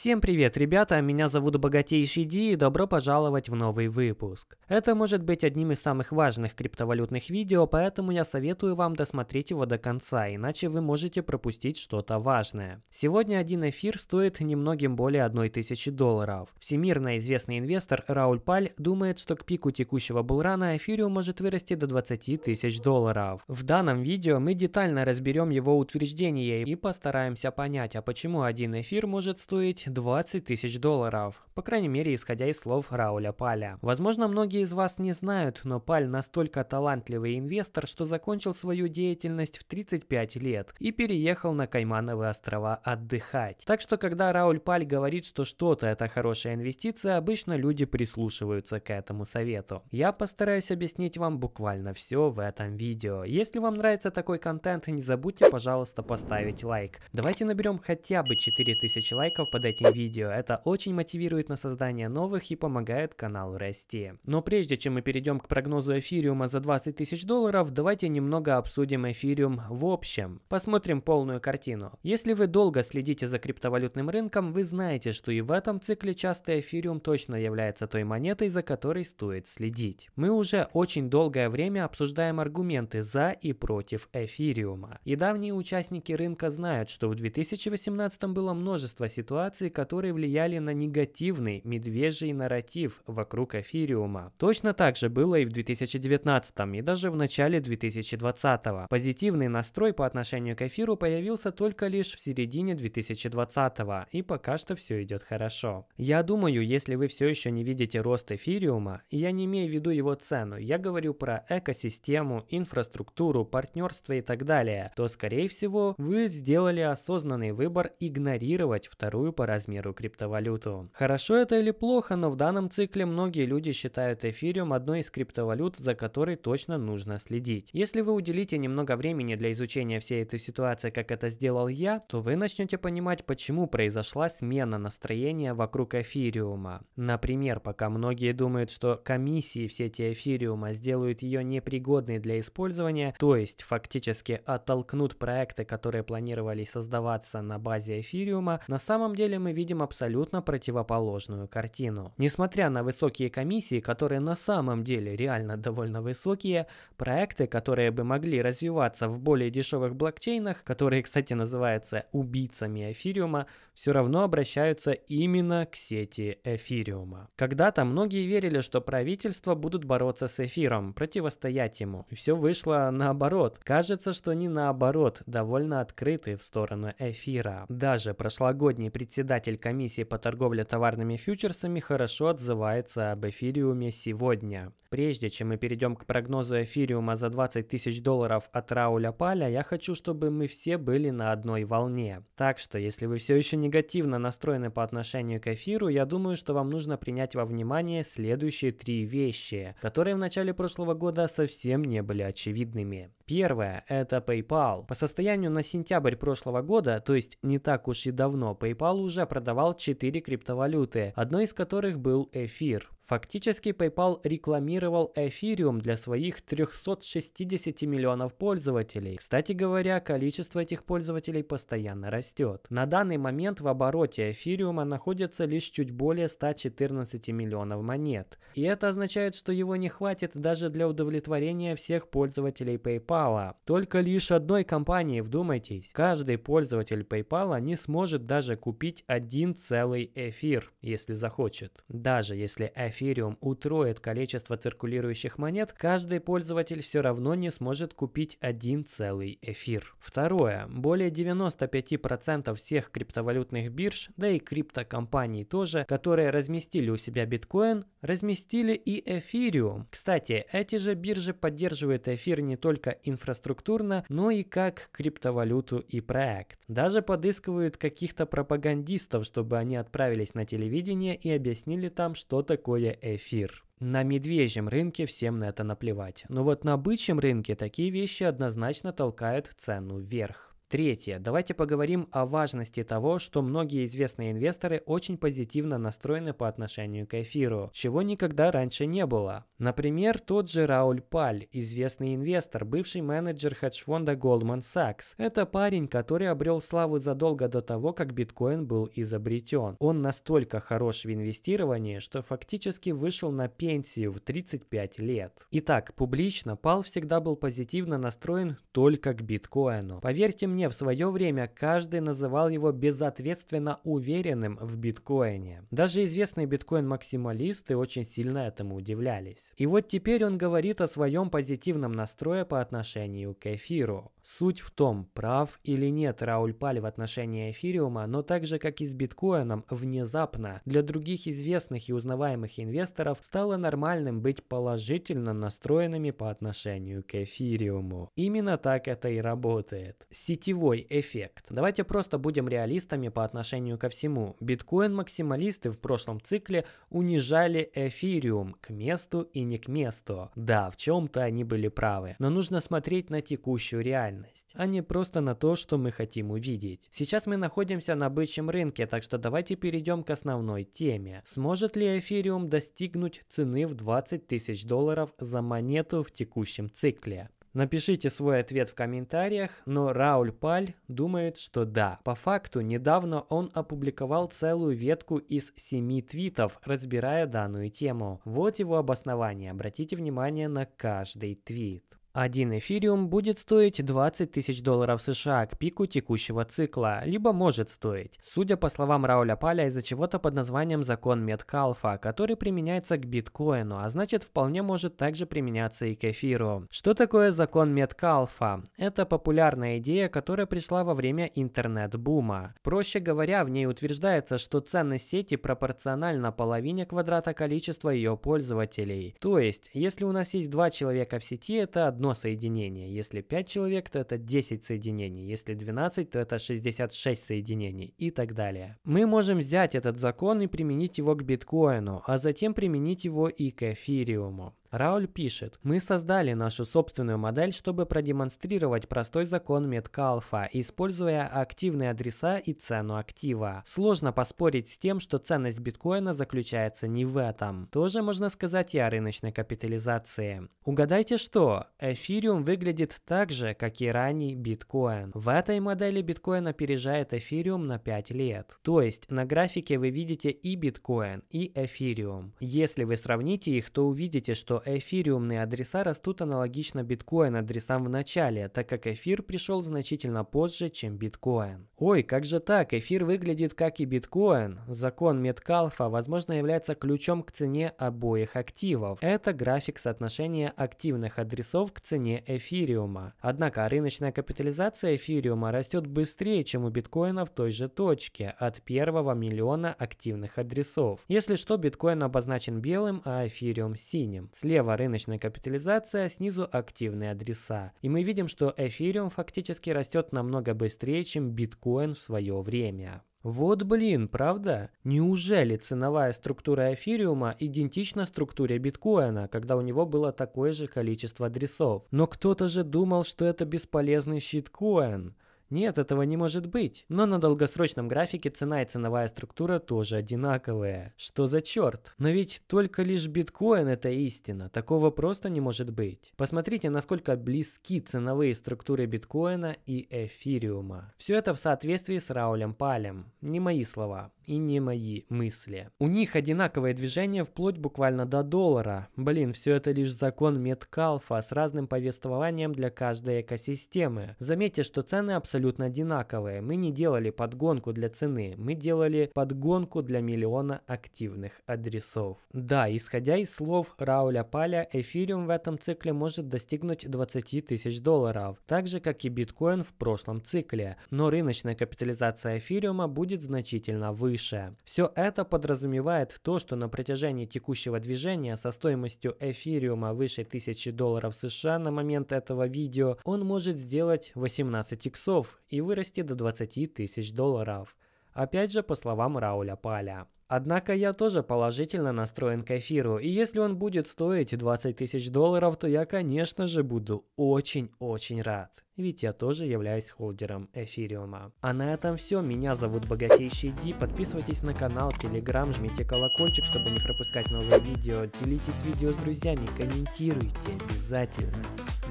Всем привет, ребята, меня зовут Богатейший Ди и добро пожаловать в новый выпуск. Это может быть одним из самых важных криптовалютных видео, поэтому я советую вам досмотреть его до конца, иначе вы можете пропустить что-то важное. Сегодня один эфир стоит немногим более 1000 долларов. Всемирно известный инвестор Рауль Паль думает, что к пику текущего булрана эфириум может вырасти до 20 тысяч долларов. В данном видео мы детально разберем его утверждение и постараемся понять, а почему один эфир может стоить 20 тысяч долларов, по крайней мере, исходя из слов Рауля Паля. Возможно, многие из вас не знают, но Паль настолько талантливый инвестор, что закончил свою деятельность в 35 лет и переехал на Каймановые острова отдыхать. Так что, когда Рауль Паль говорит, что что-то это хорошая инвестиция, обычно люди прислушиваются к этому совету. Я постараюсь объяснить вам буквально все в этом видео. Если вам нравится такой контент, не забудьте, пожалуйста, поставить лайк. Давайте наберем хотя бы 4000 лайков под этим видео. Это очень мотивирует на создание новых и помогает каналу расти. Но прежде чем мы перейдем к прогнозу эфириума за 20 тысяч долларов, давайте немного обсудим эфириум в общем. Посмотрим полную картину. Если вы долго следите за криптовалютным рынком, вы знаете, что и в этом цикле часто эфириум точно является той монетой, за которой стоит следить. Мы уже очень долгое время обсуждаем аргументы за и против эфириума. И давние участники рынка знают, что в 2018 было множество ситуаций, манипуляции, которые влияли на негативный медвежий нарратив вокруг эфириума. Точно так же было и в 2019 и даже в начале 2020. -го. Позитивный настрой по отношению к эфиру появился только лишь в середине 2020 и пока что все идет хорошо. Я думаю, если вы все еще не видите рост эфириума, и я не имею в виду его цену, я говорю про экосистему, инфраструктуру, партнерство и так далее, то скорее всего вы сделали осознанный выбор игнорировать вторую партнерскую размеру криптовалюту. Хорошо это или плохо, но в данном цикле многие люди считают эфириум одной из криптовалют, за которой точно нужно следить. Если вы уделите немного времени для изучения всей этой ситуации, как это сделал я, то вы начнете понимать, почему произошла смена настроения вокруг эфириума. Например, пока многие думают, что комиссии в сети эфириума сделают ее непригодной для использования, то есть фактически оттолкнут проекты, которые планировали создаваться на базе эфириума, на самом деле мы видим абсолютно противоположную картину. Несмотря на высокие комиссии, которые на самом деле реально довольно высокие, проекты, которые бы могли развиваться в более дешевых блокчейнах, которые, кстати, называются убийцами эфириума, все равно обращаются именно к сети эфириума. Когда-то многие верили, что правительства будут бороться с эфиром, противостоять ему. все вышло наоборот. Кажется, что не наоборот, довольно открыты в сторону эфира. Даже прошлогодний председатель председатель комиссии по торговле товарными фьючерсами хорошо отзывается об эфириуме сегодня. Прежде чем мы перейдем к прогнозу эфириума за 20 тысяч долларов от Рауля Паля, я хочу, чтобы мы все были на одной волне. Так что, если вы все еще негативно настроены по отношению к эфиру, я думаю, что вам нужно принять во внимание следующие три вещи, которые в начале прошлого года совсем не были очевидными. Первое – это PayPal. По состоянию на сентябрь прошлого года, то есть не так уж и давно, PayPal уже продавал 4 криптовалюты, одной из которых был эфир. Фактически PayPal рекламировал Эфириум для своих 360 миллионов пользователей. Кстати говоря, количество этих пользователей постоянно растет. На данный момент в обороте Эфириума находится лишь чуть более 114 миллионов монет. И это означает, что его не хватит даже для удовлетворения всех пользователей PayPal. Только лишь одной компании, вдумайтесь, каждый пользователь PayPal не сможет даже купить один целый эфир, если захочет. Даже если эфир эфириум утроит количество циркулирующих монет, каждый пользователь все равно не сможет купить один целый эфир. Второе. Более 95% всех криптовалютных бирж, да и криптокомпаний тоже, которые разместили у себя биткоин, разместили и эфириум. Кстати, эти же биржи поддерживают эфир не только инфраструктурно, но и как криптовалюту и проект. Даже подыскивают каких-то пропагандистов, чтобы они отправились на телевидение и объяснили там, что такое или эфир. На медвежьем рынке всем на это наплевать. Но вот на бычьем рынке такие вещи однозначно толкают цену вверх. Третье. Давайте поговорим о важности того, что многие известные инвесторы очень позитивно настроены по отношению к эфиру, чего никогда раньше не было. Например, тот же Рауль Паль, известный инвестор, бывший менеджер хедж-фонда Goldman Sachs. Это парень, который обрел славу задолго до того, как биткоин был изобретен. Он настолько хорош в инвестировании, что фактически вышел на пенсию в 35 лет. Итак, публично Паль всегда был позитивно настроен только к биткоину. Поверьте мне, мне в свое время каждый называл его безответственно уверенным в биткоине. Даже известные биткоин-максималисты очень сильно этому удивлялись. И вот теперь он говорит о своем позитивном настрое по отношению к эфиру. Суть в том, прав или нет Рауль Паль в отношении эфириума, но так же, как и с биткоином, внезапно для других известных и узнаваемых инвесторов стало нормальным быть положительно настроенными по отношению к эфириуму. Именно так это и работает. Сетевой эффект. Давайте просто будем реалистами по отношению ко всему. Биткоин-максималисты в прошлом цикле унижали эфириум к месту и не к месту. Да, в чем-то они были правы, но нужно смотреть на текущую реальность реальность, а не просто на то, что мы хотим увидеть. Сейчас мы находимся на бычьем рынке, так что давайте перейдем к основной теме. Сможет ли эфириум достигнуть цены в 20 тысяч долларов за монету в текущем цикле? Напишите свой ответ в комментариях, но Рауль Паль думает, что да. По факту, недавно он опубликовал целую ветку из семи твитов, разбирая данную тему. Вот его обоснование, обратите внимание на каждый твит. Один эфириум будет стоить 20 тысяч долларов США к пику текущего цикла, либо может стоить. Судя по словам Рауля Паля, из-за чего-то под названием закон Меткалфа, который применяется к биткоину, а значит вполне может также применяться и к эфиру. Что такое закон Меткалфа? Это популярная идея, которая пришла во время интернет-бума. Проще говоря, в ней утверждается, что ценность сети пропорциональна половине квадрата количества ее пользователей. То есть, если у нас есть два человека в сети, это одно одно соединение. Если 5 человек, то это 10 соединений. Если 12, то это 66 соединений и так далее. Мы можем взять этот закон и применить его к биткоину, а затем применить его и к эфириуму. Рауль пишет, мы создали нашу собственную модель, чтобы продемонстрировать простой закон Меткалфа, используя активные адреса и цену актива. Сложно поспорить с тем, что ценность биткоина заключается не в этом. Тоже можно сказать и о рыночной капитализации. Угадайте что? Эфириум выглядит так же, как и ранний биткоин. В этой модели биткоин опережает эфириум на 5 лет. То есть на графике вы видите и биткоин, и эфириум. Если вы сравните их, то увидите, что эфириумные адреса растут аналогично биткоин-адресам в начале, так как эфир пришел значительно позже, чем биткоин. Ой, как же так, эфир выглядит как и биткоин. Закон Меткалфа, возможно, является ключом к цене обоих активов. Это график соотношения активных адресов к цене эфириума. Однако рыночная капитализация эфириума растет быстрее, чем у биткоина в той же точке, от первого миллиона активных адресов. Если что, биткоин обозначен белым, а эфириум синим. Слева рыночная капитализация, снизу активные адреса. И мы видим, что эфириум фактически растет намного быстрее, чем биткоин в свое время. Вот блин, правда? Неужели ценовая структура эфириума идентична структуре биткоина, когда у него было такое же количество адресов? Но кто-то же думал, что это бесполезный щиткоин. Нет, этого не может быть. Но на долгосрочном графике цена и ценовая структура тоже одинаковые. Что за черт? Но ведь только лишь биткоин это истина. Такого просто не может быть. Посмотрите, насколько близки ценовые структуры биткоина и эфириума. Все это в соответствии с Раулем Палем. Не мои слова и не мои мысли. У них одинаковое движение вплоть буквально до доллара. Блин, все это лишь закон Меткалфа с разным повествованием для каждой экосистемы. Заметьте, что цены абсолютно одинаковые. Мы не делали подгонку для цены, мы делали подгонку для миллиона активных адресов. Да, исходя из слов Рауля Паля, эфириум в этом цикле может достигнуть 20 тысяч долларов, так же как и биткоин в прошлом цикле, но рыночная капитализация эфириума будет значительно выше выше. Все это подразумевает то, что на протяжении текущего движения со стоимостью эфириума выше 1000 долларов США на момент этого видео он может сделать 18 иксов и вырасти до 20 тысяч долларов. Опять же, по словам Рауля Паля. Однако я тоже положительно настроен к эфиру, и если он будет стоить 20 тысяч долларов, то я, конечно же, буду очень-очень рад. Ведь я тоже являюсь холдером эфириума. А на этом все. Меня зовут Богатейший Ди. Подписывайтесь на канал, телеграм, жмите колокольчик, чтобы не пропускать новые видео. Делитесь видео с друзьями, комментируйте обязательно.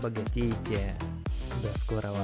Богатейте. До скорого.